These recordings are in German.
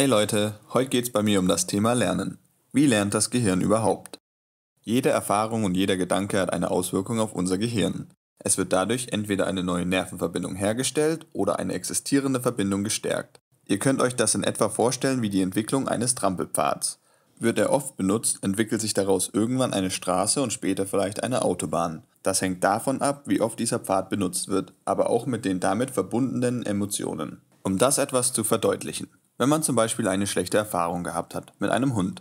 Hey Leute, heute geht's bei mir um das Thema Lernen. Wie lernt das Gehirn überhaupt? Jede Erfahrung und jeder Gedanke hat eine Auswirkung auf unser Gehirn. Es wird dadurch entweder eine neue Nervenverbindung hergestellt oder eine existierende Verbindung gestärkt. Ihr könnt euch das in etwa vorstellen wie die Entwicklung eines Trampelpfads. Wird er oft benutzt, entwickelt sich daraus irgendwann eine Straße und später vielleicht eine Autobahn. Das hängt davon ab, wie oft dieser Pfad benutzt wird, aber auch mit den damit verbundenen Emotionen. Um das etwas zu verdeutlichen wenn man zum Beispiel eine schlechte Erfahrung gehabt hat mit einem Hund.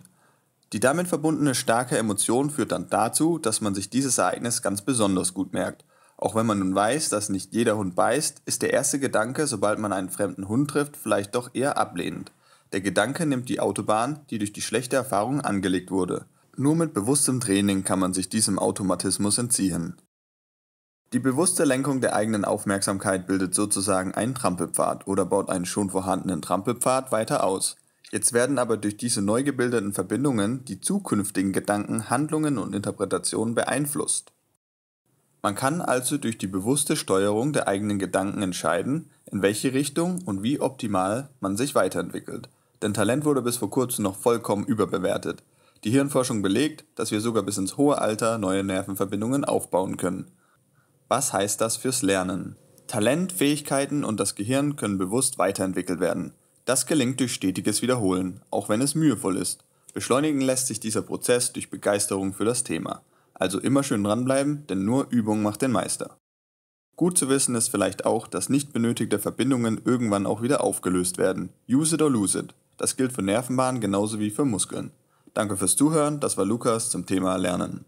Die damit verbundene starke Emotion führt dann dazu, dass man sich dieses Ereignis ganz besonders gut merkt. Auch wenn man nun weiß, dass nicht jeder Hund beißt, ist der erste Gedanke, sobald man einen fremden Hund trifft, vielleicht doch eher ablehnend. Der Gedanke nimmt die Autobahn, die durch die schlechte Erfahrung angelegt wurde. Nur mit bewusstem Training kann man sich diesem Automatismus entziehen. Die bewusste Lenkung der eigenen Aufmerksamkeit bildet sozusagen einen Trampelpfad oder baut einen schon vorhandenen Trampelpfad weiter aus. Jetzt werden aber durch diese neu gebildeten Verbindungen die zukünftigen Gedanken, Handlungen und Interpretationen beeinflusst. Man kann also durch die bewusste Steuerung der eigenen Gedanken entscheiden, in welche Richtung und wie optimal man sich weiterentwickelt. Denn Talent wurde bis vor kurzem noch vollkommen überbewertet. Die Hirnforschung belegt, dass wir sogar bis ins hohe Alter neue Nervenverbindungen aufbauen können. Was heißt das fürs Lernen? Talent, Fähigkeiten und das Gehirn können bewusst weiterentwickelt werden. Das gelingt durch stetiges Wiederholen, auch wenn es mühevoll ist. Beschleunigen lässt sich dieser Prozess durch Begeisterung für das Thema. Also immer schön dranbleiben, denn nur Übung macht den Meister. Gut zu wissen ist vielleicht auch, dass nicht benötigte Verbindungen irgendwann auch wieder aufgelöst werden. Use it or lose it. Das gilt für Nervenbahnen genauso wie für Muskeln. Danke fürs Zuhören, das war Lukas zum Thema Lernen.